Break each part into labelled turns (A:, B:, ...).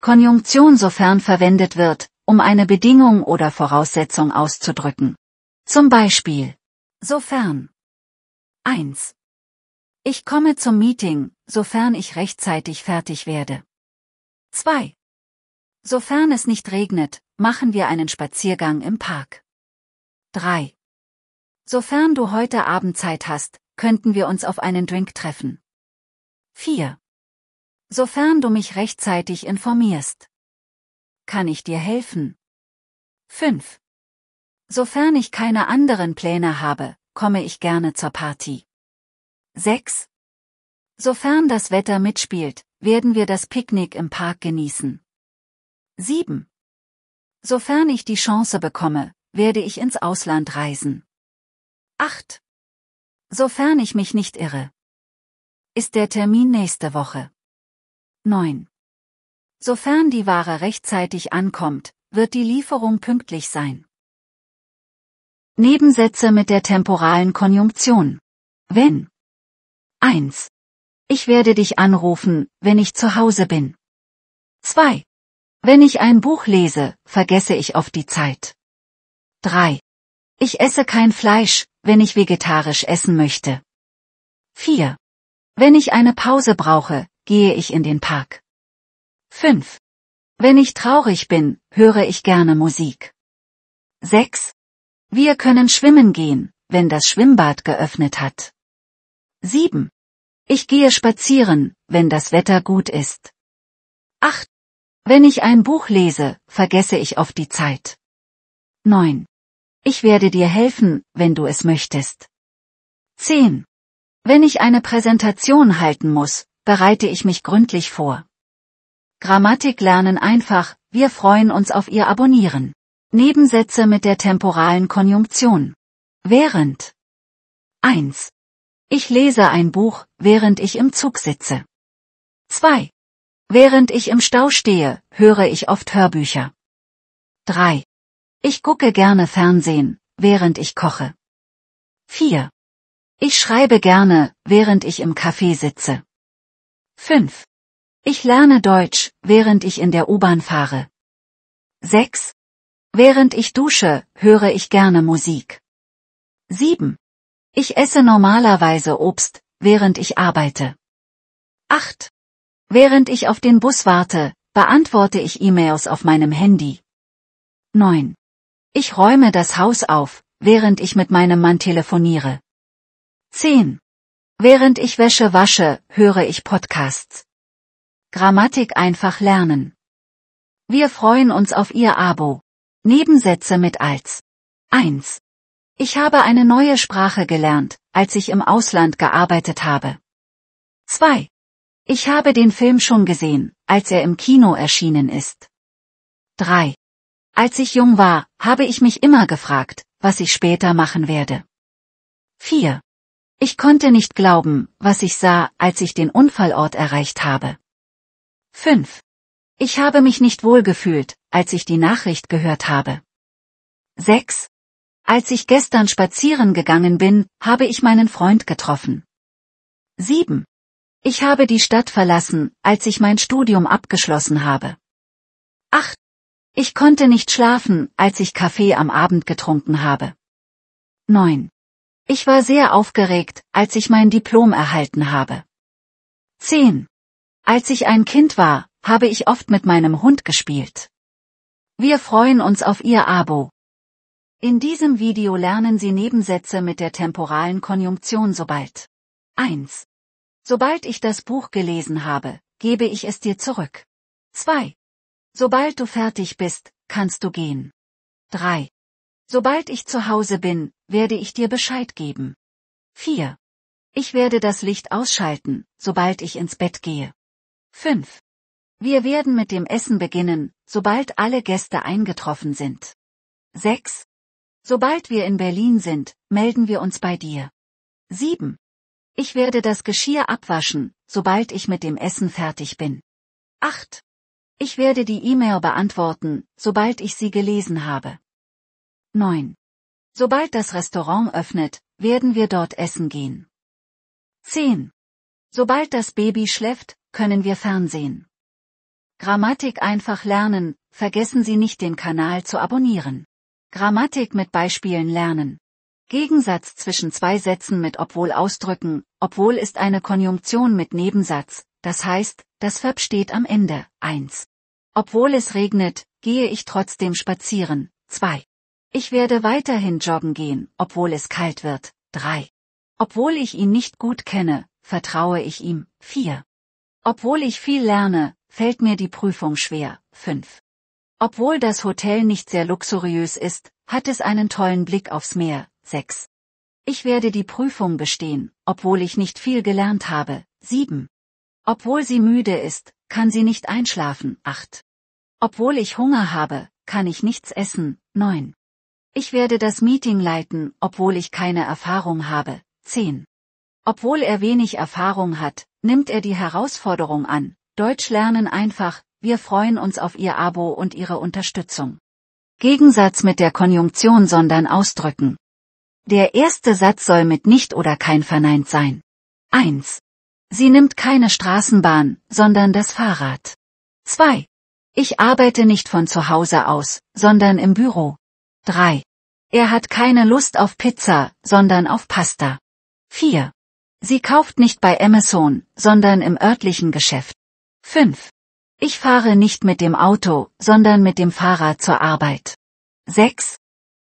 A: Konjunktion sofern verwendet wird, um eine Bedingung oder Voraussetzung auszudrücken. Zum Beispiel. Sofern. 1. Ich komme zum Meeting, sofern ich rechtzeitig fertig werde. 2. Sofern es nicht regnet, machen wir einen Spaziergang im Park. 3. Sofern du heute Abend Zeit hast, könnten wir uns auf einen Drink treffen. 4. Sofern du mich rechtzeitig informierst. Kann ich dir helfen? 5. Sofern ich keine anderen Pläne habe, komme ich gerne zur Party. 6. Sofern das Wetter mitspielt, werden wir das Picknick im Park genießen. 7. Sofern ich die Chance bekomme, werde ich ins Ausland reisen. 8. Sofern ich mich nicht irre. Ist der Termin nächste Woche. 9. Sofern die Ware rechtzeitig ankommt, wird die Lieferung pünktlich sein. Nebensätze mit der temporalen Konjunktion. Wenn. 1. Ich werde dich anrufen, wenn ich zu Hause bin. 2. Wenn ich ein Buch lese, vergesse ich oft die Zeit. 3. Ich esse kein Fleisch, wenn ich vegetarisch essen möchte. 4. Wenn ich eine Pause brauche, gehe ich in den Park. 5. Wenn ich traurig bin, höre ich gerne Musik. 6. Wir können schwimmen gehen, wenn das Schwimmbad geöffnet hat. 7. Ich gehe spazieren, wenn das Wetter gut ist. 8. Wenn ich ein Buch lese, vergesse ich oft die Zeit. 9. Ich werde dir helfen, wenn du es möchtest. 10. Wenn ich eine Präsentation halten muss, bereite ich mich gründlich vor. Grammatik lernen einfach, wir freuen uns auf Ihr Abonnieren. Nebensätze mit der temporalen Konjunktion. Während. 1. Ich lese ein Buch, während ich im Zug sitze. 2. Während ich im Stau stehe, höre ich oft Hörbücher. 3. Ich gucke gerne Fernsehen, während ich koche. 4. Ich schreibe gerne, während ich im Café sitze. 5. Ich lerne Deutsch, während ich in der U-Bahn fahre. 6. Während ich dusche, höre ich gerne Musik. 7. Ich esse normalerweise Obst, während ich arbeite. 8. Während ich auf den Bus warte, beantworte ich E-Mails auf meinem Handy. 9. Ich räume das Haus auf, während ich mit meinem Mann telefoniere. 10. Während ich Wäsche wasche, höre ich Podcasts. Grammatik einfach lernen. Wir freuen uns auf Ihr Abo. Nebensätze mit als. 1. Ich habe eine neue Sprache gelernt, als ich im Ausland gearbeitet habe. 2. Ich habe den Film schon gesehen, als er im Kino erschienen ist. 3. Als ich jung war, habe ich mich immer gefragt, was ich später machen werde. 4. Ich konnte nicht glauben, was ich sah, als ich den Unfallort erreicht habe. 5. Ich habe mich nicht wohl gefühlt, als ich die Nachricht gehört habe. 6. Als ich gestern spazieren gegangen bin, habe ich meinen Freund getroffen. 7. Ich habe die Stadt verlassen, als ich mein Studium abgeschlossen habe. 8. Ich konnte nicht schlafen, als ich Kaffee am Abend getrunken habe. 9. Ich war sehr aufgeregt, als ich mein Diplom erhalten habe. 10. Als ich ein Kind war, habe ich oft mit meinem Hund gespielt. Wir freuen uns auf Ihr Abo. In diesem Video lernen Sie Nebensätze mit der temporalen Konjunktion sobald. 1. Sobald ich das Buch gelesen habe, gebe ich es dir zurück. 2. Sobald du fertig bist, kannst du gehen. 3. Sobald ich zu Hause bin, werde ich dir Bescheid geben. 4. Ich werde das Licht ausschalten, sobald ich ins Bett gehe. 5. Wir werden mit dem Essen beginnen, sobald alle Gäste eingetroffen sind. 6. Sobald wir in Berlin sind, melden wir uns bei dir. 7. Ich werde das Geschirr abwaschen, sobald ich mit dem Essen fertig bin. 8. Ich werde die E-Mail beantworten, sobald ich sie gelesen habe. 9. Sobald das Restaurant öffnet, werden wir dort essen gehen. 10. Sobald das Baby schläft, können wir Fernsehen. Grammatik einfach lernen, vergessen Sie nicht den Kanal zu abonnieren. Grammatik mit Beispielen lernen. Gegensatz zwischen zwei Sätzen mit obwohl ausdrücken, obwohl ist eine Konjunktion mit Nebensatz, das heißt, das Verb steht am Ende, 1. Obwohl es regnet, gehe ich trotzdem spazieren, 2. Ich werde weiterhin joggen gehen, obwohl es kalt wird. 3. Obwohl ich ihn nicht gut kenne, vertraue ich ihm. 4. Obwohl ich viel lerne, fällt mir die Prüfung schwer. 5. Obwohl das Hotel nicht sehr luxuriös ist, hat es einen tollen Blick aufs Meer. 6. Ich werde die Prüfung bestehen, obwohl ich nicht viel gelernt habe. 7. Obwohl sie müde ist, kann sie nicht einschlafen. 8. Obwohl ich Hunger habe, kann ich nichts essen. 9. Ich werde das Meeting leiten, obwohl ich keine Erfahrung habe. 10. Obwohl er wenig Erfahrung hat, nimmt er die Herausforderung an. Deutsch lernen einfach, wir freuen uns auf Ihr Abo und Ihre Unterstützung. Gegensatz mit der Konjunktion sondern ausdrücken. Der erste Satz soll mit nicht oder kein verneint sein. 1. Sie nimmt keine Straßenbahn, sondern das Fahrrad. 2. Ich arbeite nicht von zu Hause aus, sondern im Büro. 3. Er hat keine Lust auf Pizza, sondern auf Pasta. 4. Sie kauft nicht bei Amazon, sondern im örtlichen Geschäft. 5. Ich fahre nicht mit dem Auto, sondern mit dem Fahrrad zur Arbeit. 6.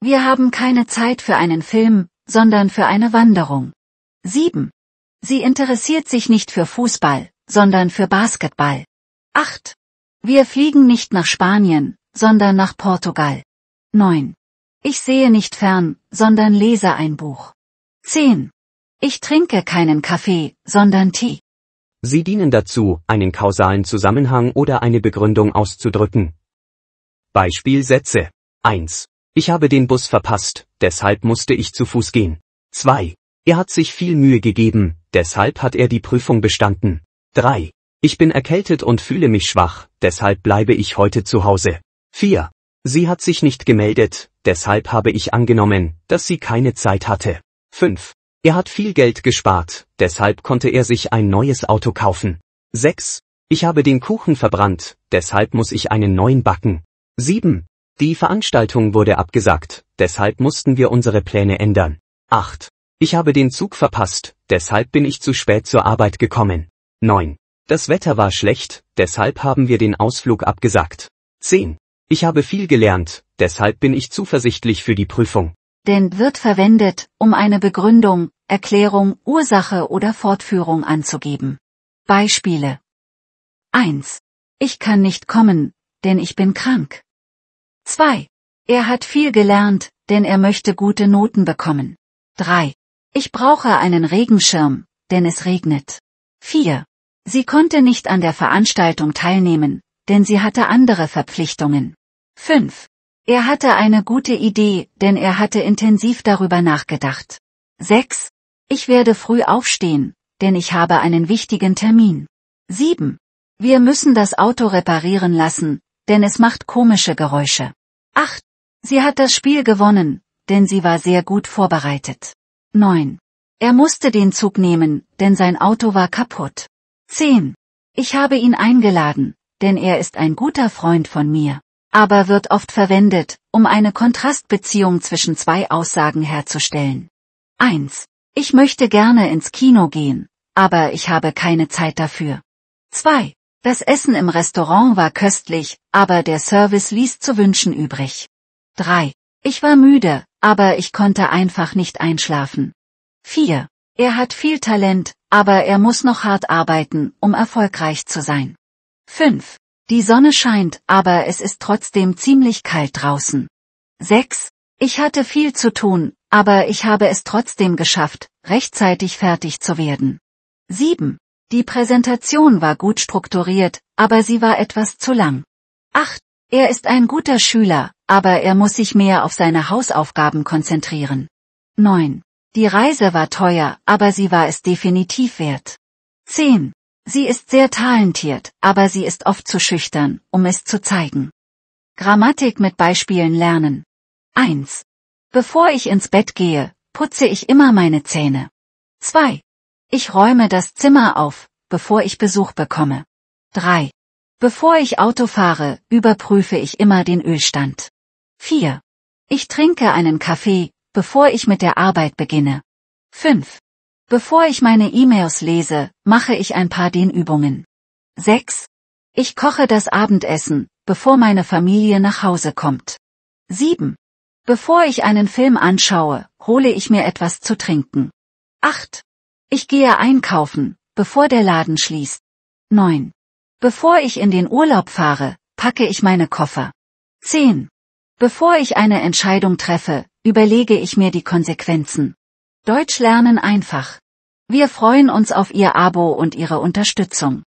A: Wir haben keine Zeit für einen Film, sondern für eine Wanderung. 7. Sie interessiert sich nicht für Fußball, sondern für Basketball. 8. Wir fliegen nicht nach Spanien, sondern nach Portugal. 9. Ich sehe nicht fern, sondern lese ein Buch. 10. Ich trinke keinen Kaffee, sondern Tee.
B: Sie dienen dazu, einen kausalen Zusammenhang oder eine Begründung auszudrücken. Beispielsätze. 1. Ich habe den Bus verpasst, deshalb musste ich zu Fuß gehen. 2. Er hat sich viel Mühe gegeben, deshalb hat er die Prüfung bestanden. 3. Ich bin erkältet und fühle mich schwach, deshalb bleibe ich heute zu Hause. 4. Sie hat sich nicht gemeldet, deshalb habe ich angenommen, dass sie keine Zeit hatte. 5. Er hat viel Geld gespart, deshalb konnte er sich ein neues Auto kaufen. 6. Ich habe den Kuchen verbrannt, deshalb muss ich einen neuen backen. 7. Die Veranstaltung wurde abgesagt, deshalb mussten wir unsere Pläne ändern. 8. Ich habe den Zug verpasst, deshalb bin ich zu spät zur Arbeit gekommen. 9. Das Wetter war schlecht, deshalb haben wir den Ausflug abgesagt. 10. Ich habe viel gelernt, deshalb bin ich zuversichtlich für die Prüfung.
A: Denn wird verwendet, um eine Begründung, Erklärung, Ursache oder Fortführung anzugeben. Beispiele 1. Ich kann nicht kommen, denn ich bin krank. 2. Er hat viel gelernt, denn er möchte gute Noten bekommen. 3. Ich brauche einen Regenschirm, denn es regnet. 4. Sie konnte nicht an der Veranstaltung teilnehmen, denn sie hatte andere Verpflichtungen. 5. Er hatte eine gute Idee, denn er hatte intensiv darüber nachgedacht. 6. Ich werde früh aufstehen, denn ich habe einen wichtigen Termin. 7. Wir müssen das Auto reparieren lassen, denn es macht komische Geräusche. 8. Sie hat das Spiel gewonnen, denn sie war sehr gut vorbereitet. 9. Er musste den Zug nehmen, denn sein Auto war kaputt. 10. Ich habe ihn eingeladen, denn er ist ein guter Freund von mir, aber wird oft verwendet, um eine Kontrastbeziehung zwischen zwei Aussagen herzustellen. 1. Ich möchte gerne ins Kino gehen, aber ich habe keine Zeit dafür. 2. Das Essen im Restaurant war köstlich, aber der Service ließ zu wünschen übrig. 3. Ich war müde, aber ich konnte einfach nicht einschlafen. 4. Er hat viel Talent, aber er muss noch hart arbeiten, um erfolgreich zu sein. 5. Die Sonne scheint, aber es ist trotzdem ziemlich kalt draußen. 6. Ich hatte viel zu tun, aber ich habe es trotzdem geschafft, rechtzeitig fertig zu werden. 7. Die Präsentation war gut strukturiert, aber sie war etwas zu lang. 8. Er ist ein guter Schüler, aber er muss sich mehr auf seine Hausaufgaben konzentrieren. 9. Die Reise war teuer, aber sie war es definitiv wert. 10. Sie ist sehr talentiert, aber sie ist oft zu schüchtern, um es zu zeigen. Grammatik mit Beispielen lernen. 1. Bevor ich ins Bett gehe, putze ich immer meine Zähne. 2. Ich räume das Zimmer auf, bevor ich Besuch bekomme. 3. Bevor ich Auto fahre, überprüfe ich immer den Ölstand. 4. Ich trinke einen Kaffee, bevor ich mit der Arbeit beginne. 5. Bevor ich meine E-Mails lese, mache ich ein paar Dehnübungen. 6. Ich koche das Abendessen, bevor meine Familie nach Hause kommt. 7. Bevor ich einen Film anschaue, hole ich mir etwas zu trinken. 8. Ich gehe einkaufen, bevor der Laden schließt. 9. Bevor ich in den Urlaub fahre, packe ich meine Koffer. 10. Bevor ich eine Entscheidung treffe, überlege ich mir die Konsequenzen. Deutsch lernen einfach. Wir freuen uns auf Ihr Abo und Ihre Unterstützung.